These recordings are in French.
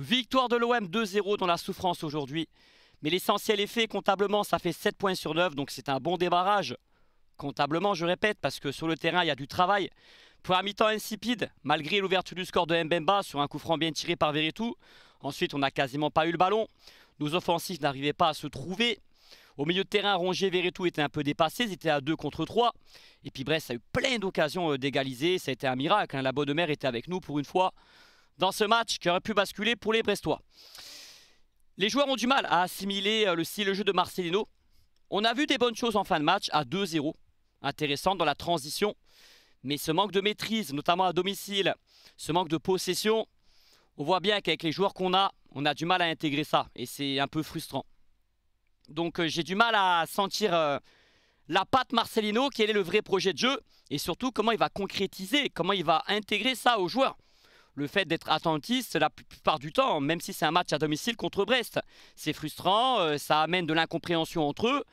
victoire de l'OM 2-0 dans la souffrance aujourd'hui. Mais l'essentiel est fait, comptablement ça fait 7 points sur 9, donc c'est un bon débarrage. Comptablement je répète, parce que sur le terrain il y a du travail. Pour un mi-temps insipide, malgré l'ouverture du score de Mbemba sur un coup franc bien tiré par Veretout. Ensuite on n'a quasiment pas eu le ballon, nos offensifs n'arrivaient pas à se trouver. Au milieu de terrain, Rongier, Veretout était un peu dépassé, ils étaient à 2 contre 3. Et puis Brest a eu plein d'occasions euh, d'égaliser, ça a été un miracle. Hein. La mère était avec nous pour une fois dans ce match qui aurait pu basculer pour les Brestois. Les joueurs ont du mal à assimiler euh, le style de jeu de Marcelino. On a vu des bonnes choses en fin de match à 2-0, intéressant dans la transition. Mais ce manque de maîtrise, notamment à domicile, ce manque de possession, on voit bien qu'avec les joueurs qu'on a, on a du mal à intégrer ça. Et c'est un peu frustrant. Donc euh, j'ai du mal à sentir euh, la patte Marcelino, quel est le vrai projet de jeu, et surtout comment il va concrétiser, comment il va intégrer ça aux joueurs le fait d'être attentiste la plupart du temps, même si c'est un match à domicile contre Brest. C'est frustrant, euh, ça amène de l'incompréhension entre eux.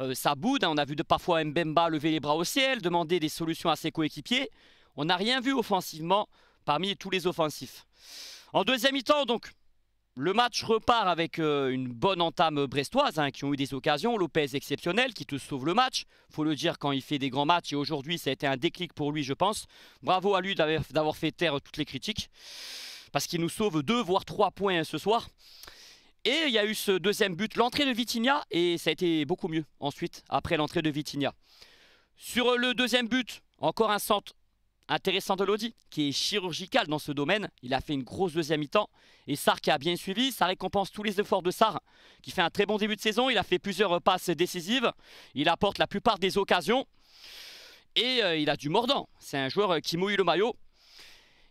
Euh, ça boude. Hein. On a vu parfois Mbemba lever les bras au ciel, demander des solutions à ses coéquipiers. On n'a rien vu offensivement parmi tous les offensifs. En deuxième mi-temps, donc, le match repart avec euh, une bonne entame brestoise, hein, qui ont eu des occasions. Lopez exceptionnel, qui te sauve le match. faut le dire quand il fait des grands matchs. Et aujourd'hui, ça a été un déclic pour lui, je pense. Bravo à lui d'avoir fait taire toutes les critiques. Parce qu'il nous sauve deux, voire trois points hein, ce soir. Et il y a eu ce deuxième but, l'entrée de Vitinha. Et ça a été beaucoup mieux ensuite, après l'entrée de Vitinha. Sur le deuxième but, encore un centre Intéressant de Lodi, qui est chirurgical dans ce domaine. Il a fait une grosse deuxième mi-temps. Et Sar qui a bien suivi, ça récompense tous les efforts de Sar, qui fait un très bon début de saison. Il a fait plusieurs passes décisives. Il apporte la plupart des occasions. Et euh, il a du mordant. C'est un joueur euh, qui mouille le maillot.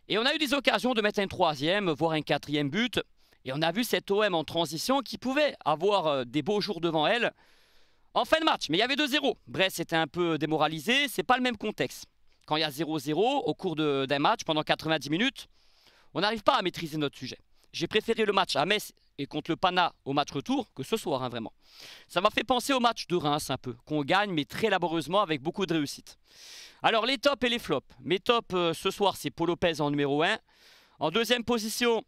Et on a eu des occasions de mettre un troisième, voire un quatrième but. Et on a vu cette OM en transition qui pouvait avoir euh, des beaux jours devant elle en fin de match. Mais il y avait 2-0. Brest était un peu démoralisé. C'est pas le même contexte quand il y a 0-0, au cours d'un match, pendant 90 minutes, on n'arrive pas à maîtriser notre sujet. J'ai préféré le match à Metz et contre le Pana au match retour que ce soir, hein, vraiment. Ça m'a fait penser au match de Reims un peu, qu'on gagne, mais très laborieusement, avec beaucoup de réussite. Alors, les tops et les flops. Mes tops, euh, ce soir, c'est Paul Lopez en numéro 1. En deuxième position,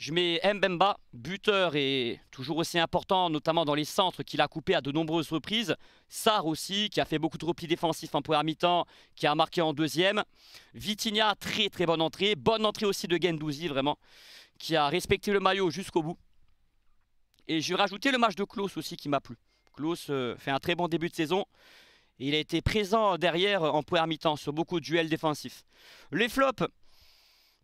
je mets Mbemba, buteur et toujours aussi important, notamment dans les centres qu'il a coupé à de nombreuses reprises. Sar aussi, qui a fait beaucoup de replis défensifs en première mi-temps, qui a marqué en deuxième. Vitinha, très très bonne entrée. Bonne entrée aussi de Gendouzi, vraiment, qui a respecté le maillot jusqu'au bout. Et j'ai rajouté le match de Klaus aussi qui m'a plu. Klaus euh, fait un très bon début de saison. Il a été présent derrière en première mi-temps sur beaucoup de duels défensifs. Les flops,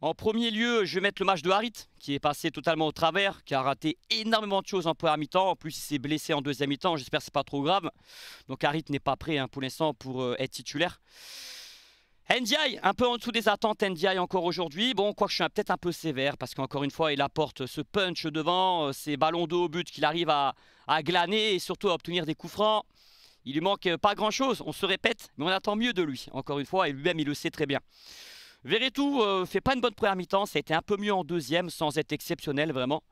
en premier lieu, je vais mettre le match de Harit, qui est passé totalement au travers, qui a raté énormément de choses en première mi-temps. En plus, il s'est blessé en deuxième mi-temps, j'espère que ce n'est pas trop grave. Donc Harit n'est pas prêt hein, pour l'instant pour euh, être titulaire. Ndiaye, un peu en dessous des attentes, Ndiaye encore aujourd'hui. Bon, quoi que je suis peut-être un peu sévère, parce qu'encore une fois, il apporte ce punch devant, euh, ces ballons d'eau au but qu'il arrive à, à, glaner et surtout à obtenir des coups francs. Il lui manque euh, pas grand-chose, on se répète, mais on attend mieux de lui, encore une fois, et lui-même, il le sait très bien. Veretout tout, euh, fait pas une bonne première mi-temps, ça a été un peu mieux en deuxième sans être exceptionnel vraiment.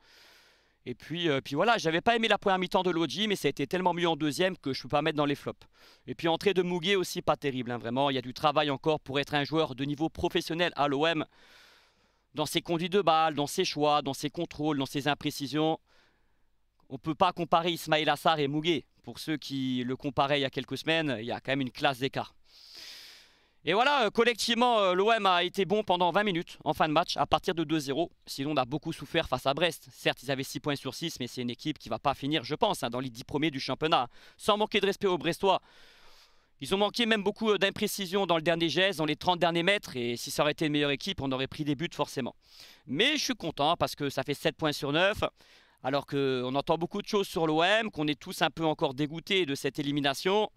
Et puis, euh, puis voilà, j'avais pas aimé la première mi-temps de Logi, mais ça a été tellement mieux en deuxième que je peux pas mettre dans les flops. Et puis entrée de Mouguet aussi pas terrible, hein, vraiment, il y a du travail encore pour être un joueur de niveau professionnel à l'OM. Dans ses conduits de balle, dans ses choix, dans ses contrôles, dans ses imprécisions, on ne peut pas comparer Ismail Assar et Mouguet. Pour ceux qui le comparaient il y a quelques semaines, il y a quand même une classe d'écart. Et voilà, euh, collectivement, euh, l'OM a été bon pendant 20 minutes en fin de match, à partir de 2-0. Sinon, on a beaucoup souffert face à Brest. Certes, ils avaient 6 points sur 6, mais c'est une équipe qui ne va pas finir, je pense, hein, dans les 10 premiers du championnat. Sans manquer de respect aux Brestois, ils ont manqué même beaucoup euh, d'imprécisions dans le dernier geste, dans les 30 derniers mètres. Et si ça aurait été une meilleure équipe, on aurait pris des buts forcément. Mais je suis content hein, parce que ça fait 7 points sur 9. Alors qu'on entend beaucoup de choses sur l'OM, qu'on est tous un peu encore dégoûtés de cette élimination.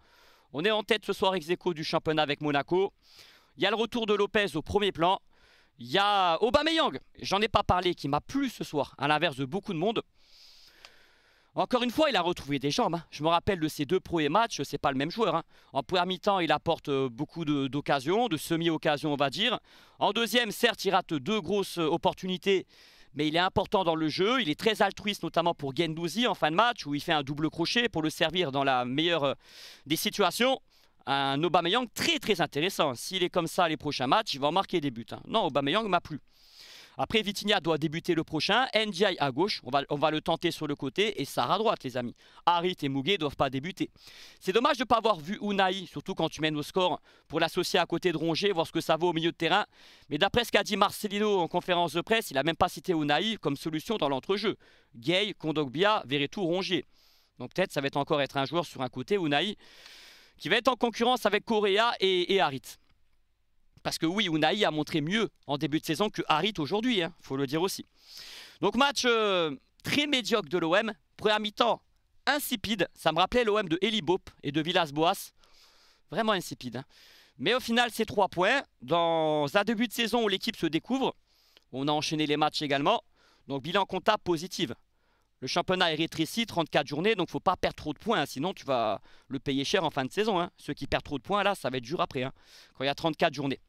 On est en tête ce soir ex du championnat avec Monaco. Il y a le retour de Lopez au premier plan. Il y a Aubameyang, j'en ai pas parlé, qui m'a plu ce soir, à l'inverse de beaucoup de monde. Encore une fois, il a retrouvé des jambes. Hein. Je me rappelle de ses deux premiers matchs, c'est pas le même joueur. Hein. En premier mi-temps, il apporte euh, beaucoup d'occasions, de, de semi-occasions, on va dire. En deuxième, certes, il rate deux grosses euh, opportunités, mais il est important dans le jeu. Il est très altruiste, notamment pour Gendouzi en fin de match, où il fait un double crochet pour le servir dans la meilleure euh, des situations. Un Aubameyang très très intéressant. S'il est comme ça les prochains matchs, il va en marquer des buts. Hein. Non, Aubameyang m'a plu. Après, Vitinha doit débuter le prochain. Ndiaye à gauche, on va, on va le tenter sur le côté. Et Sarr à droite, les amis. Harit et Mouguet ne doivent pas débuter. C'est dommage de ne pas avoir vu Unai, surtout quand tu mènes au score, pour l'associer à côté de Rongier, voir ce que ça vaut au milieu de terrain. Mais d'après ce qu'a dit Marcelino en conférence de presse, il n'a même pas cité Unai comme solution dans l'entrejeu. Gay, Kondogbia, Veretout, Rongier. Donc peut-être ça va être encore être un joueur sur un côté, Unai, qui va être en concurrence avec Correa et Harit. Parce que oui, Unai a montré mieux en début de saison que Harit aujourd'hui, il hein, faut le dire aussi. Donc match euh, très médiocre de l'OM. Première mi-temps, insipide. Ça me rappelait l'OM de Elibop et de Villas-Boas. Vraiment insipide. Hein. Mais au final, c'est trois points. Dans un début de saison où l'équipe se découvre, on a enchaîné les matchs également. Donc bilan comptable positif. Le championnat est rétréci, 34 journées, donc faut pas perdre trop de points, hein. sinon tu vas le payer cher en fin de saison. Hein. Ceux qui perdent trop de points, là, ça va être dur après, hein, quand il y a 34 journées.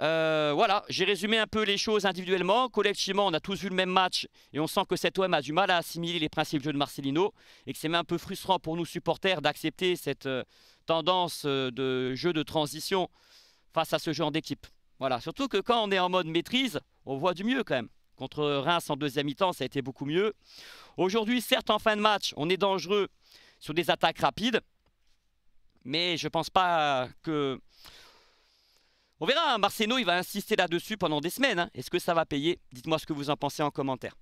Euh, voilà, j'ai résumé un peu les choses individuellement. Collectivement, on a tous vu le même match et on sent que cet OM a du mal à assimiler les principes de jeu de Marcelino et que c'est même un peu frustrant pour nous supporters d'accepter cette euh, tendance euh, de jeu de transition face à ce genre d'équipe. Voilà, surtout que quand on est en mode maîtrise, on voit du mieux quand même. Contre Reims en deuxième mi-temps, ça a été beaucoup mieux. Aujourd'hui, certes, en fin de match, on est dangereux sur des attaques rapides. Mais je ne pense pas que... On verra, hein, il va insister là-dessus pendant des semaines. Hein. Est-ce que ça va payer Dites-moi ce que vous en pensez en commentaire.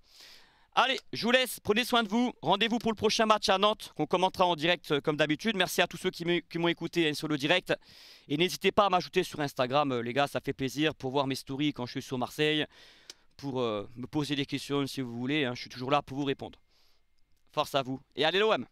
Allez, je vous laisse, prenez soin de vous. Rendez-vous pour le prochain match à Nantes, qu'on commentera en direct euh, comme d'habitude. Merci à tous ceux qui m'ont écouté hein, sur le direct. Et n'hésitez pas à m'ajouter sur Instagram, euh, les gars, ça fait plaisir pour voir mes stories quand je suis sur Marseille pour euh, me poser des questions si vous voulez. Hein. Je suis toujours là pour vous répondre. Force à vous. Et allez l'OM